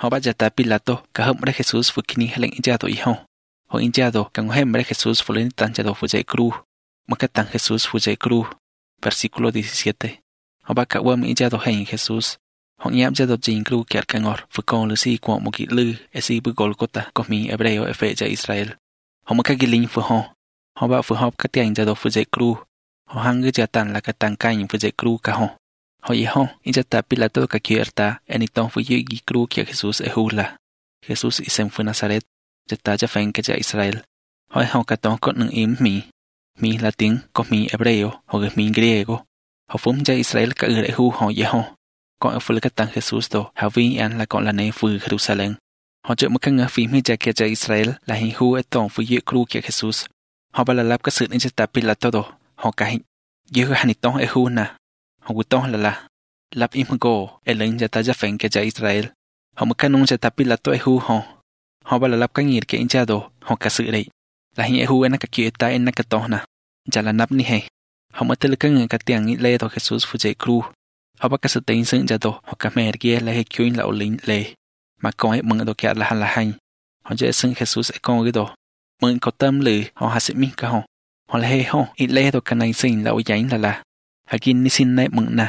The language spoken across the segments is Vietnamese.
ho ba jata pilato ka hom re jesus kinh fu kini helen ijado iho ho ijado kan hem re jesus fu len tan jado fu jai cru maka tan jesus fu jai cru versículo 17 họ ho ba ka wam ijado hen jesus ho nyam jado jin cru ker kan or fu kon lu si ko mo ki lu e si bu gol kota ko mi hebreo e fe ja israel ho maka gilin fu ho ho ba fu hop ka tiang jado fu jai cru ho hang ge jatan la ka tan kan fu jai cru cả ho h o y h o i n a tapila t o kakierta, e n i t o n f u yugi k r u ki e j e s u s e h u l a j e s u s i sen f u Nazaret, j a t a j a fenke ya Israel. h o y h o k a t o n k o n un im mi, mi l a t i n k o mi hebreo, o mi griego. Hofum j a Israel ka erehu hoyeho. k o n e fulga tan j e s u s t o havi an la k o n la ne f u j e r u s a l e n h o j e mu kanga fi mi j a k u e j a Israel, la h i h u e t o n f u y u g r u ki e j e s u s Hobalalap kasut i n a tapila todo, hokahi. Yuga h a n i t o n e h u n a Hawitolala, lap imgo, elin yataya fenke ya Israel. Homukanun yatapi la toe hu ho. Hoba la lap kangir ke injado, ho kasirei. La hi ehu ena kakieta ena katona. Yala nap ni he. Homatelikan en katiang it ledo Jesus fuje cru. Hoba kasatain sin yado, ho kamer gie la hekuin la olin le. Makoe mung do kia la halahain. Ho jesun Jesus ekongido. Mung kotam le, ho hasimika ho. Ho lehe ho, it ledo kanaisen la uyain la la. หากินนิสินในมึงนะ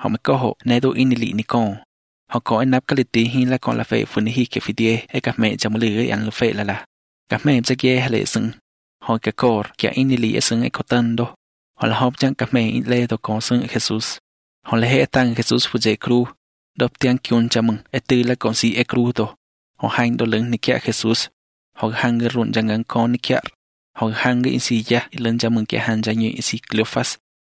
หากมก็หกในตัวอินิลีนิโกหากขอนับกลิตีฮีละกอละเฟฟุนิฮีเกฟิเดียให้กับแม่จำเลยอันละเฟละละกับแม่จะเกยฮะเลซึงหากกอร์เกียอินิลีเอซึงไอคอตันโดหากหอบจังกับแม่อินเลตกอซึงเฮซุสหากเลเฮตังเฮซุสฟูเจครู ดบเตียงกิวนจำมึงเอตือละกอนซีเอครูโดหากฮังโดเลงนิเกะเฮซุสหากฮังเงรุนจังเัินกอนิเกะหากฮังเงินซียะอิเลนจำมึงเกฮันจัายุอินซีกลิฟัส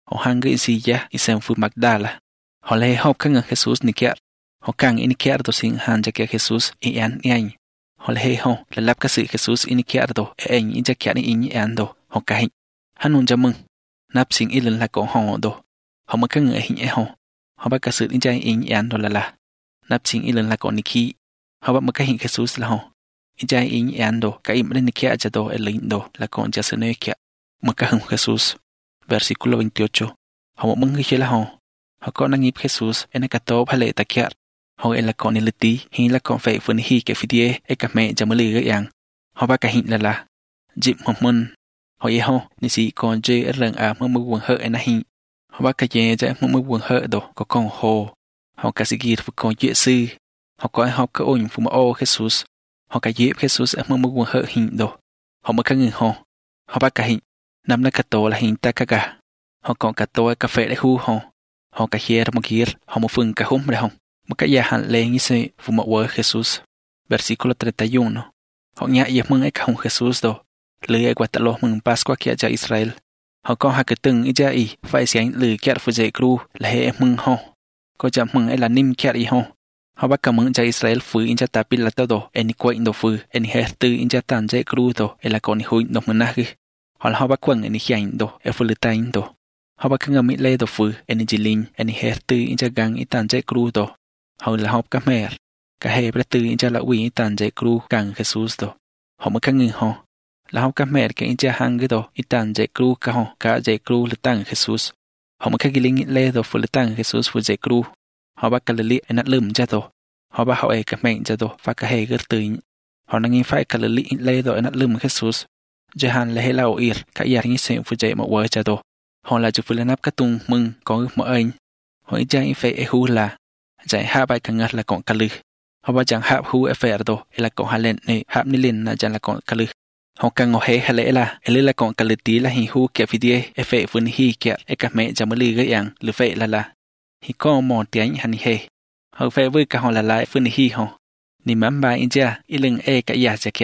họ ohanga isiya isenfu Magdala. Hole hopkan a Jesús nikiar. Hokan inikiardo sin hanja ke Jesús i an niañ. Hole he kia la lapka si Jesús inikiardo e en inja kiani iñi ando hokahin. Hanun jamung. Nap sin ilan la ko ho do. Homakan e hin e ho. Hobaka si inja iñi ando la la. hình Jesus là la ko niki. Hobamakahin Jesús la ho. Ija iñi ando ka imre nikia ajado e lindo la konja se nekia. hình Jesus versículo 28. Homo mangijela ho. Hoko nangip Jesús en akato bale takiar. Ho en la con iliti hin la con fe fun hi ke fidie e kame jamali ga yang. Ho ba ka hin la la. Jip mamun. Ho ye ho ni si con je rang a mamu wang he en hi. Ho ba ka ye ja mamu wang he do ko con ho. Ho ka sigir fu con họ si. Ho ko ho ka on fu ma o Jesús. Ho ka ye Jesús a mamu wang he hin do. Ho ma ka ngin ho. Ho ba ka hin namna katoa la hinta kaga ho kon katoa café de hu ho ho ka hier mo gir ho mo fun ka hum re ho mo ka ya han le ngi se fu mo wa Jesus versículo 31 ho nya ye mung e ka hun Jesus do le e kwata lo mung Pasqua ki ja Israel ho kon ha ka tung i ja i fai sian le kyar fu je kru le he e mung ho ko ja mung e la nim kyar i ho họ bắt cảm ơn cho Israel phứ in cha ta pin là tao đồ, anh quay đồ phứ, anh hết tư in cha tan chạy cru đồ, anh là con hụi đồng mình nát là là anh anh anh anh hiện linh tư Hala haba kwan eni hiaindo, e fulitaindo. Haba kanga mi le do fu, eni jilin, eni hertu inja gang itan je crudo. Haula hop kamer. Ka hebre tu inja la wi itan je cru gang Jesus do. Homa kanga ho. La hop kamer ka inja hang do itan je cru ka ho ka je cru litan Jesus. Homa ka giling le do anh Jesus fu je cru. Haba kalili enat lum ja mẹ Haba hao e ka meng ja tư fa ka he gertuin. Hona ngin fa kalili le do enat lum Jesus. จะหันและเราอีรกะยาริเสียงฟูเจมอเวอาจะโตหอนลาจูฟูลนับกระตุงมึงกองมอเอิงหอยใจเฟเอฮูลาใจฮาใบกังเงละกองกะลึฮอบาจังฮับฮูเอเฟอร์โตเอละกองฮาเลนในฮับนิลินนาจันละกองกะลึกหอกังโอเฮฮัลเลละ เอลละกองกะลึกตีละหิฮูเกียฟิเดเอเฟฟุนฮีเกียเอกะเมจามะลีกะยังหรือเฟละละฮิโกมอนเตียงฮันเฮฮอเฟเวิกะฮอลละลายฟุนฮีหอนิมัมบาอินเจอิลึงเอกะยาจะเก